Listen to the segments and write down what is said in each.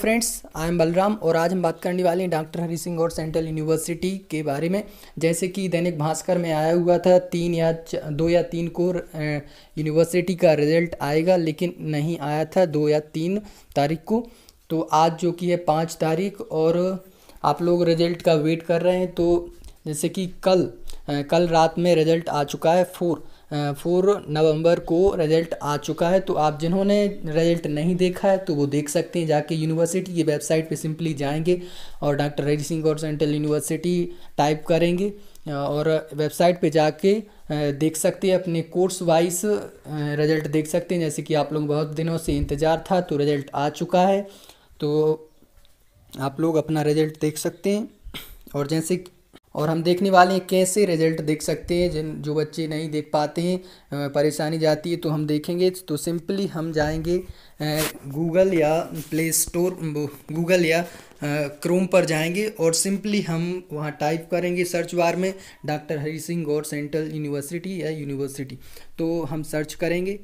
friends I am Balram और आज हम बात करने वाले हैं डॉक्टर हरी सिंह और सेंट्रल यूनिवर्सिटी के बारे में जैसे कि दैनिक भास्कर में आया हुआ था तीन या दो या तीन को यूनिवर्सिटी का रिजल्ट आएगा लेकिन नहीं आया था दो या तीन तारीख को तो आज जो कि है पाँच तारीख और आप लोग रिजल्ट का वेट कर रहे हैं तो जैसे कि कल कल रात में रिजल्ट आ चुका है फोर फोर नवंबर को रिजल्ट आ चुका है तो आप जिन्होंने रिजल्ट नहीं देखा है तो वो देख सकते हैं जाके यूनिवर्सिटी की वेबसाइट पे सिंपली जाएंगे और डॉक्टर रजी सिंह और सेंट्रल यूनिवर्सिटी टाइप करेंगे और वेबसाइट पे जाके देख सकते हैं अपने कोर्स वाइज रिजल्ट देख सकते हैं जैसे कि आप लोग बहुत दिनों से इंतज़ार था तो रिजल्ट आ चुका है तो आप लोग अपना रिजल्ट देख सकते हैं और जैसे और हम देखने वाले हैं कैसे रिजल्ट देख सकते हैं जिन जो बच्चे नहीं देख पाते हैं परेशानी जाती है तो हम देखेंगे तो सिंपली हम जाएंगे गूगल या प्ले स्टोर गूगल या क्रोम पर जाएंगे और सिंपली हम वहाँ टाइप करेंगे सर्च बार में doctor Hari Singh Gour central university या यूनिवर्सिटी तो हम सर्च करेंगे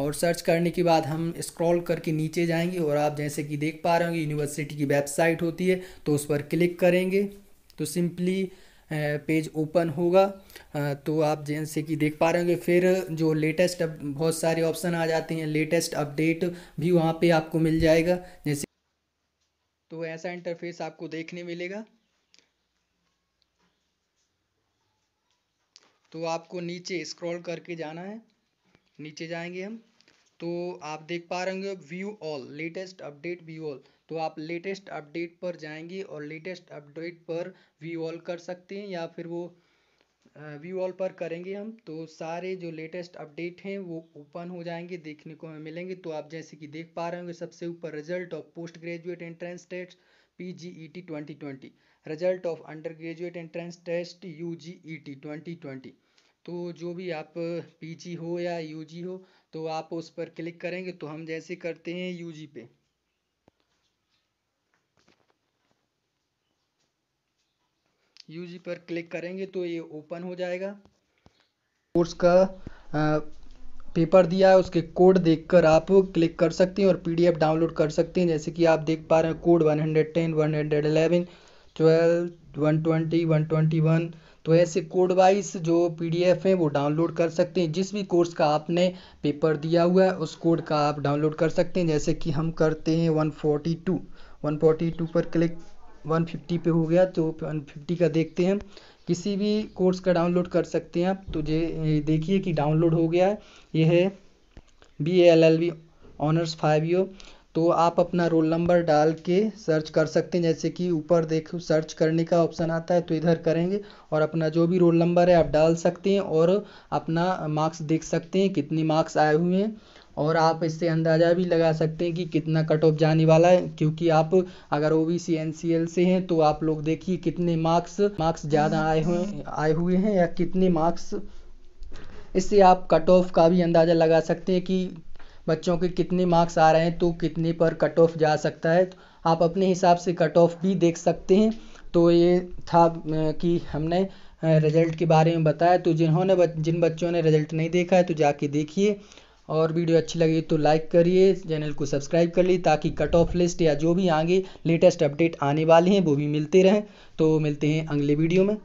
और सर्च करने के बाद हम स्क्रॉल करके नीचे जाएंगे और आप जैसे कि देख पा रहे होंगे यूनिवर्सिटी की वेबसाइट होती है तो उस पर क्लिक करेंगे तो सिंपली पेज ओपन होगा तो आप जैसे कि देख पा रहे होंगे फिर जो लेटेस्ट बहुत सारे ऑप्शन आ जाते हैं लेटेस्ट अपडेट भी वहाँ पे आपको मिल जाएगा जैसे तो ऐसा इंटरफेस आपको देखने मिलेगा तो आपको नीचे स्क्रॉल करके जाना है नीचे जाएंगे हम तो आप देख पा रहे होंगे view all latest update view all तो आप लेटेस्ट अपडेट पर जाएंगे और लेटेस्ट अपडेट पर व्यू ऑल कर सकते हैं या फिर वो व्यू ऑल पर करेंगे हम तो सारे जो लेटेस्ट अपडेट हैं वो ओपन हो जाएंगे देखने को हमें मिलेंगे तो आप जैसे कि देख पा रहे होंगे सबसे ऊपर result of post graduate entrance test P G E T twenty twenty result of under graduate entrance test U G E T twenty twenty तो जो भी आप पी जी हो या यू जी हो तो आप उस पर क्लिक करेंगे तो हम जैसे करते हैं यूजी पे यूजी पर क्लिक करेंगे तो ये ओपन हो जाएगा कोर्स का पेपर दिया है उसके कोड देखकर आप क्लिक कर सकते हैं और पीडीएफ डाउनलोड कर सकते हैं जैसे कि आप देख पा रहे हैं code 110 111 twelve one twenty one twenty one तो ऐसे कोड वाइज जो पीडीएफ हैं वो डाउनलोड कर सकते हैं जिस भी कोर्स का आपने पेपर दिया हुआ है उस कोड का आप डाउनलोड कर सकते हैं जैसे कि हम करते हैं 142 142 पर क्लिक 150 पे हो गया तो 150 का देखते हैं किसी भी कोर्स का डाउनलोड कर सकते हैं आप तो ये देखिए कि डाउनलोड हो गया है ये है B L L V honours five year तो आप अपना रोल नंबर डाल के सर्च कर सकते हैं जैसे कि ऊपर देखो सर्च करने का ऑप्शन आता है तो इधर करेंगे और अपना जो भी रोल नंबर है आप डाल सकते हैं और अपना मार्क्स देख सकते हैं कितने मार्क्स आए हुए हैं और आप इससे अंदाज़ा भी लगा सकते हैं कि कितना कट ऑफ जाने वाला है क्योंकि आप अगर O B C N C L से हैं तो आप लोग देखिए कितने मार्क्स मार्क्स ज़्यादा आए हुए आए हुए हैं या कितने मार्क्स इससे आप कट ऑफ का भी अंदाज़ा लगा सकते हैं कि बच्चों के कितने मार्क्स आ रहे हैं तो कितने पर कट ऑफ जा सकता है तो आप अपने हिसाब से कट ऑफ भी देख सकते हैं तो ये था कि हमने रिज़ल्ट के बारे में बताया तो जिन्होंने जिन बच्चों ने रिज़ल्ट नहीं देखा है तो जाके देखिए और वीडियो अच्छी लगी तो लाइक करिए चैनल को सब्सक्राइब कर लिए ताकि कट ऑफ लिस्ट या जो भी आगे लेटेस्ट अपडेट आने वाले हैं वो भी मिलते रहें तो मिलते हैं अगले वीडियो में